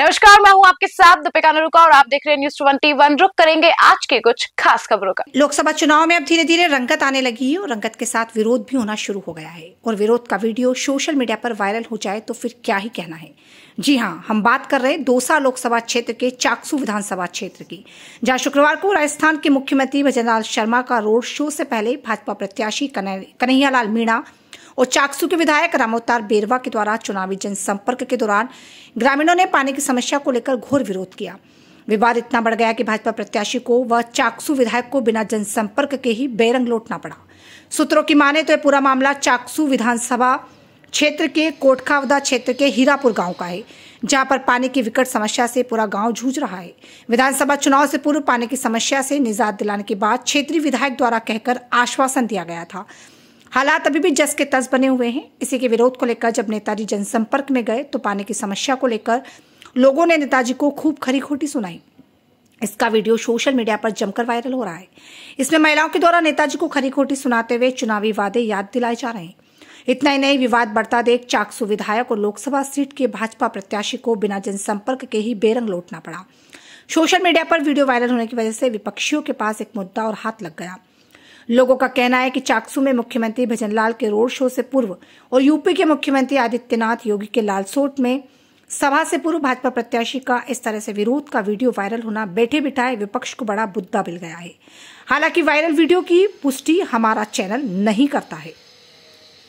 नमस्कार मैं हूं आपके साथ दीपिका नरुका और आप देख रहे हैं न्यूज ट्वेंटी वन रुक करेंगे आज के कुछ खास खबरों का लोकसभा चुनाव में अब धीरे धीरे रंगत आने लगी है और रंगत के साथ विरोध भी होना शुरू हो गया है और विरोध का वीडियो सोशल मीडिया पर वायरल हो जाए तो फिर क्या ही कहना है जी हाँ हम बात कर रहे हैं दोसा लोकसभा क्षेत्र के चाकसू विधानसभा क्षेत्र की जहाँ शुक्रवार को राजस्थान के मुख्यमंत्री भजनलाल शर्मा का रोड शो से पहले भाजपा प्रत्याशी कन्हैयालाल मीणा और चाकसू के विधायक रामोतार बेरवा के द्वारा चुनावी जनसंपर्क के दौरान ग्रामीणों ने पानी की समस्या को लेकर घोर विरोध किया विवाद इतना बढ़ गया कि भाजपा प्रत्याशी को व चाकसू विधायक को बिना जनसंपर्क के ही बेरंग लौटना पड़ा सूत्रों की माने तो यह पूरा मामला चाकसू विधानसभा क्षेत्र के कोटखावदा क्षेत्र के हीरापुर गांव का है जहां पर पानी की विकट समस्या से पूरा गांव जूझ रहा है विधानसभा चुनाव से पूर्व पानी की समस्या से निजात दिलाने के बाद क्षेत्रीय विधायक द्वारा कहकर आश्वासन दिया गया था हालात अभी भी जस के तस बने हुए हैं इसी के विरोध को लेकर जब नेताजी जनसंपर्क में गए तो पानी की समस्या को लेकर लोगों ने नेताजी को खूब खरी खोटी सुनाई इसका वीडियो सोशल मीडिया पर जमकर वायरल हो रहा है इसमें महिलाओं के द्वारा नेताजी को खरी खोटी सुनाते हुए चुनावी वादे याद दिलाए जा रहे हैं इतना ही नहीं विवाद बढ़ता देख चाकसू विधायक और लोकसभा सीट के भाजपा प्रत्याशी को बिना जनसंपर्क के ही बेरंग लौटना पड़ा सोशल मीडिया पर वीडियो वायरल होने की वजह से विपक्षियों के पास एक मुद्दा और हाथ लग गया लोगों का कहना है कि चाकसू में मुख्यमंत्री लाल के रोड शो से पूर्व और यूपी के मुख्यमंत्री आदित्यनाथ योगी के लालसोट में सभा से पूर्व भाजपा प्रत्याशी का इस तरह से विरोध का वीडियो वायरल होना बैठे बिठाए विपक्ष को बड़ा मुद्दा मिल गया है हालांकि वायरल वीडियो की पुष्टि हमारा चैनल नहीं करता है